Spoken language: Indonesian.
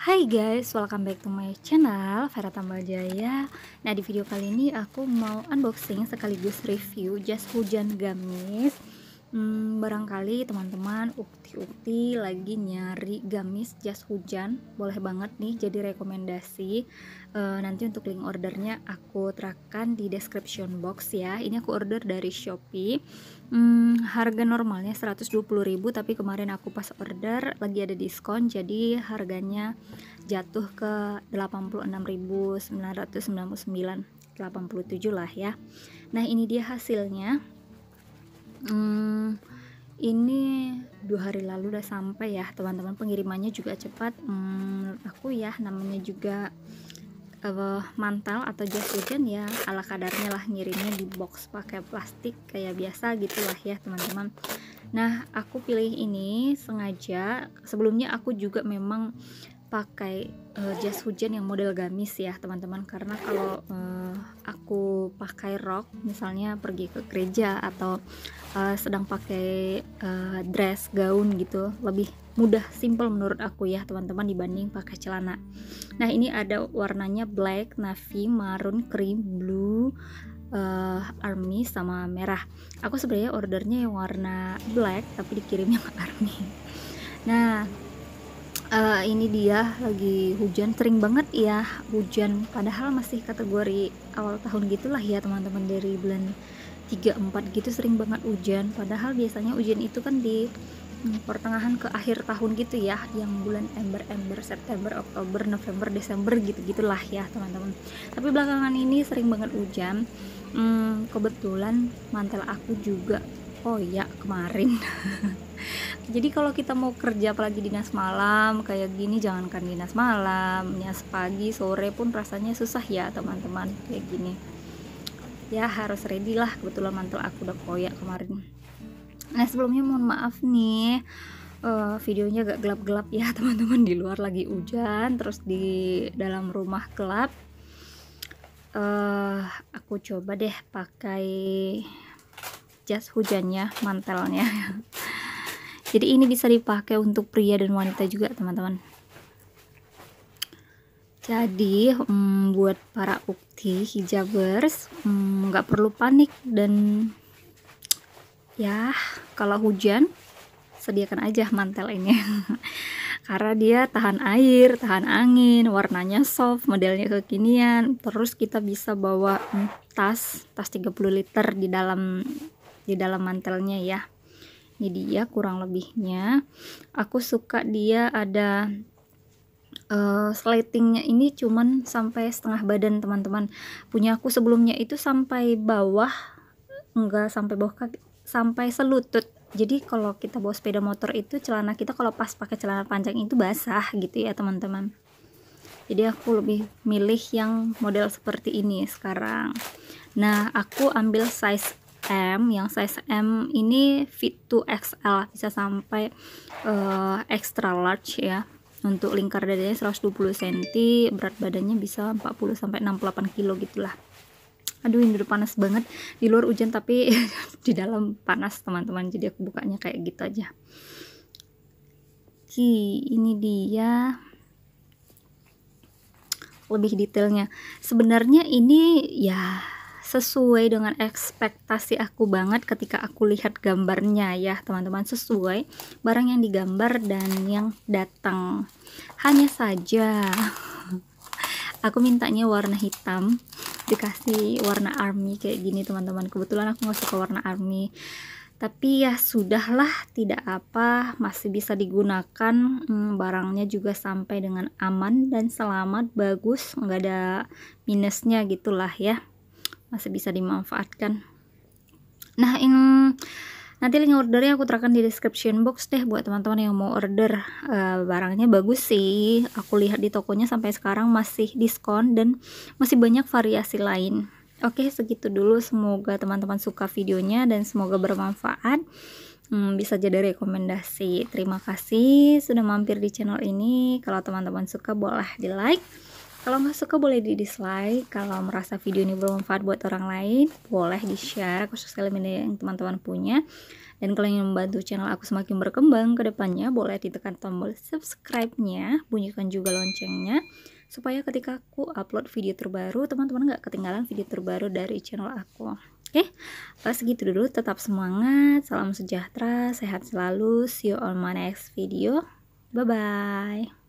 Hai guys, welcome back to my channel Vera Jaya Nah di video kali ini aku mau unboxing sekaligus review jas hujan gamis hmm, barangkali teman-teman ukti-ukti lagi nyari gamis jas hujan, boleh banget nih jadi rekomendasi. E, nanti untuk link ordernya aku terakan di description box ya. Ini aku order dari Shopee. Hmm, harga normalnya 120.000 tapi kemarin aku pas order lagi ada diskon jadi harganya jatuh ke 86.999 87 lah ya. Nah, ini dia hasilnya. Hmm, ini dua hari lalu udah sampai ya teman-teman pengirimannya juga cepat hmm, aku ya namanya juga uh, eh, mantal atau jas hujan ya ala kadarnya lah ngirimnya di box pakai plastik kayak biasa gitulah ya teman-teman nah aku pilih ini sengaja sebelumnya aku juga memang pakai uh, jas hujan yang model gamis ya teman-teman karena kalau uh, aku pakai rok misalnya pergi ke gereja atau uh, sedang pakai uh, dress gaun gitu lebih mudah simple menurut aku ya teman-teman dibanding pakai celana nah ini ada warnanya black navy maroon cream blue uh, army sama merah aku sebenarnya ordernya yang warna black tapi dikirim yang army nah uh, ini dia lagi hujan sering banget ya hujan padahal masih kategori awal tahun gitulah ya teman-teman dari bulan 3-4 gitu sering banget hujan padahal biasanya hujan itu kan di hmm, pertengahan ke akhir tahun gitu ya yang bulan ember ember September Oktober November Desember gitu gitulah ya teman-teman tapi belakangan ini sering banget hujan hmm, kebetulan mantel aku juga oh ya kemarin jadi kalau kita mau kerja apalagi dinas malam kayak gini jangankan dinas malam dinas pagi sore pun rasanya susah ya teman-teman kayak gini ya harus ready lah kebetulan mantel aku udah koyak kemarin nah sebelumnya mohon maaf nih uh, videonya agak gelap-gelap ya teman-teman di luar lagi hujan terus di dalam rumah gelap uh, aku coba deh pakai jas hujannya mantelnya jadi ini bisa dipakai untuk pria dan wanita juga teman-teman jadi hmm, buat para ukti hijabers hmm, nggak hmm, perlu panik dan ya kalau hujan sediakan aja mantel ini karena dia tahan air, tahan angin, warnanya soft, modelnya kekinian. Terus kita bisa bawa hmm, tas, tas 30 liter di dalam di dalam mantelnya ya ini dia kurang lebihnya aku suka dia ada uh, slatingnya ini cuman sampai setengah badan teman-teman punya aku sebelumnya itu sampai bawah enggak sampai bawah kaki sampai selutut jadi kalau kita bawa sepeda motor itu celana kita kalau pas pakai celana panjang itu basah gitu ya teman-teman jadi aku lebih milih yang model seperti ini sekarang nah aku ambil size M yang size M ini fit to XL bisa sampai uh, extra large ya untuk lingkar dadanya 120 cm berat badannya bisa 40 sampai 68 kg gitulah aduh ini udah panas banget di luar hujan tapi di dalam panas teman-teman jadi aku bukanya kayak gitu aja oke ini dia lebih detailnya sebenarnya ini ya sesuai dengan ekspektasi aku banget ketika aku lihat gambarnya ya teman-teman sesuai barang yang digambar dan yang datang hanya saja aku mintanya warna hitam dikasih warna army kayak gini teman-teman kebetulan aku gak suka warna army tapi ya sudahlah tidak apa masih bisa digunakan hmm, barangnya juga sampai dengan aman dan selamat bagus nggak ada minusnya gitulah ya masih bisa dimanfaatkan nah yang nanti link ordernya aku terapkan di description box deh buat teman-teman yang mau order uh, barangnya bagus sih aku lihat di tokonya sampai sekarang masih diskon dan masih banyak variasi lain oke segitu dulu semoga teman-teman suka videonya dan semoga bermanfaat hmm, bisa jadi rekomendasi. Terima kasih sudah mampir di channel ini. Kalau teman-teman suka boleh di like kalau nggak suka boleh di dislike, kalau merasa video ini bermanfaat buat orang lain, boleh di share ke sosial media yang teman-teman punya. Dan kalau ingin membantu channel aku semakin berkembang ke depannya, boleh ditekan tombol subscribe-nya, bunyikan juga loncengnya, supaya ketika aku upload video terbaru, teman-teman nggak ketinggalan video terbaru dari channel aku. Oke, okay? segitu dulu. Tetap semangat, salam sejahtera, sehat selalu. See you on my next video. Bye bye.